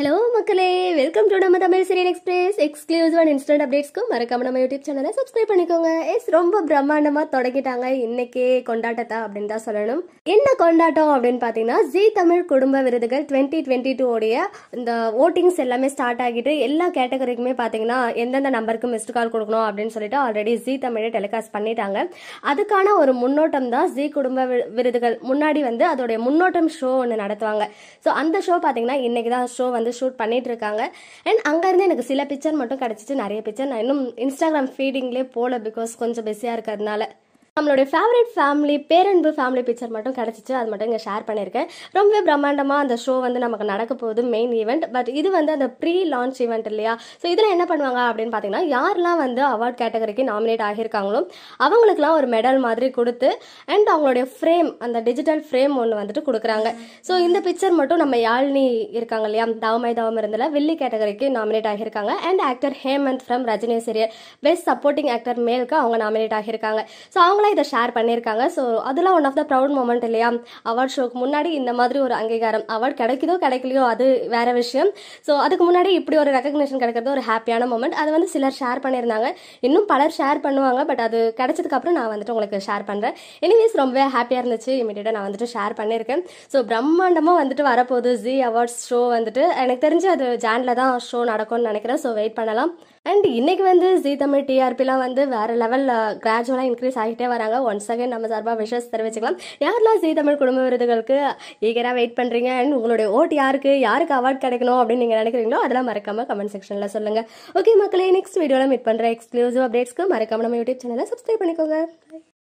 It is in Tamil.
ஹலோ மக்களே வெல்கம் டு நம்ம Tamil serial express exclusive and instant அப்டேட்ஸ்க்கு மறக்காம நம்ம யூடியூப் சேனலை சப்ஸ்கிரைப் பண்ணிக்கோங்க எஸ் ரொம்ப பிரம்மாண்டமாக தொடங்கிட்டாங்க இன்னைக்கே கொண்டாட்டத்தா அப்படின்னு தான் சொல்லணும் என்ன கொண்டாட்டம் அப்படின்னு பார்த்தீங்கன்னா ஜி தமிழ் குடும்ப விருதுகள் டுவெண்ட்டி டுவெண்ட்டி டூ உடைய இந்த ஓட்டிங்ஸ் எல்லாமே ஸ்டார்ட் ஆகிட்டு எல்லா கேட்டகரிக்குமே பார்த்தீங்கன்னா எந்தெந்த நம்பருக்கு மிஸ்டு கால் கொடுக்கணும் அப்படின்னு சொல்லிட்டு ஆல்ரெடி ஜி தமிழை டெலிகாஸ்ட் பண்ணிட்டாங்க அதுக்கான ஒரு முன்னோட்டம் தான் ஜி குடும்ப விருதுகள் முன்னாடி வந்து அதோடைய முன்னோட்டம் ஷோ ஒன்று நடத்துவாங்க ஸோ அந்த ஷோ பார்த்தீங்கன்னா இன்னைக்கு தான் ஷோ வந்து வந்து ஷூட் இருக்காங்க அண்ட் அங்கேருந்து எனக்கு சில பிக்சர் மட்டும் கிடச்சிட்டு நிறைய பிக்சர் நான் இன்னும் இன்ஸ்டாகிராம் ஃபீடிங்லேயே போகல பிகாஸ் கொஞ்சம் பிஸியாக இருக்கிறதுனால நம்மளுடைய favourite family Peranbu family picture மட்டும் கிடச்சிச்சு அது மட்டும் இங்கே ஷேர் பண்ணியிருக்கேன் ரொம்ப பிரம்மாண்டமாக அந்த ஷோ வந்து நமக்கு நடக்க போகுது மெயின் ஈவெண்ட் பட் இது வந்து அந்த ப்ரீ லான்ச் ஈவெண்ட் இல்லையா ஸோ இதில் என்ன பண்ணுவாங்க அப்படின்னு பார்த்தீங்கன்னா யாரெலாம் வந்து அவார்ட் கேட்டகரிக்கு நாமினேட் ஆகியிருக்காங்களோ அவங்களுக்குலாம் ஒரு மெடல் மாதிரி கொடுத்து அண்ட் அவங்களுடைய ஃப்ரேம் அந்த டிஜிட்டல் ஃப்ரேம் ஒன்று வந்துட்டு கொடுக்குறாங்க ஸோ இந்த பிக்சர் மட்டும் நம்ம யாழ்னி இருக்காங்க இல்லையா தவமை தவம் இருந்தில் வில்லி கேட்டகரிக்கு நாமினேட் ஆகியிருக்காங்க and actor Hemanth from Rajini best supporting actor மேலுக்கு அவங்க நாமினேட் ஆகியிருக்காங்க ஸோ அவங்கள தான் இதை ஷேர் பண்ணியிருக்காங்க ஸோ அதெல்லாம் one of the proud moment இல்லையா அவார்ட் ஷோக்கு முன்னாடி இந்த மாதிரி ஒரு அங்கீகாரம் அவார்ட் கிடைக்குதோ கிடைக்கலையோ அது வேற விஷயம் ஸோ அதுக்கு முன்னாடி இப்படி ஒரு ரெக்கக்னேஷன் கிடைக்கிறது ஒரு ஹாப்பியான மூமெண்ட் அதை வந்து சிலர் ஷேர் பண்ணியிருந்தாங்க இன்னும் பலர் ஷேர் பண்ணுவாங்க பட் அது அப்புறம் நான் வந்துட்டு உங்களுக்கு ஷேர் பண்ணுறேன் எனிவேஸ் ரொம்பவே ஹாப்பியாக இருந்துச்சு இமீடியட்டாக நான் வந்துட்டு ஷேர் பண்ணியிருக்கேன் ஸோ பிரம்மாண்டமாக வந்துட்டு வரப்போகுது ஜி அவார்ட்ஸ் ஷோ வந்துட்டு எனக்கு தெரிஞ்சு அது ஜானில் தான் ஷோ நடக்கும்னு நினைக்கிறேன் ஸோ வெயிட் பண்ணலாம் அண்ட் இன்னைக்கு வந்து ஜி தமிழ் டிஆர்பிலாம் வந்து வேற லெவலில் கிராஜுவலாக இன்க்ரீஸ் ஆகிட்டே வராங்க ஒன்ஸ் அகைன் நம்ம சார்பாக விஷஸ் தெரிவிச்சுக்கலாம் யாரெல்லாம் ஜி தமிழ் குடும்ப விருதுகளுக்கு ஈகராக வெயிட் பண்ணுறீங்க அண்ட் உங்களுடைய ஓட் யாருக்கு யாருக்கு அவார்ட் கிடைக்கணும் அப்படின்னு நீங்கள் நினைக்கிறீங்களோ அதெல்லாம் மறக்காமல் கமெண்ட் செக்ஷனில் சொல்லுங்கள் ஓகே மக்களே நெக்ஸ்ட் வீடியோவில் மீட் பண்ணுற எக்ஸ்க்ளூசிவ் அப்டேட்ஸ்க்கு மறக்காமல் நம்ம யூடியூப் சேனலை சப்ஸ்கிரைப் பண்ணிக்கோங்க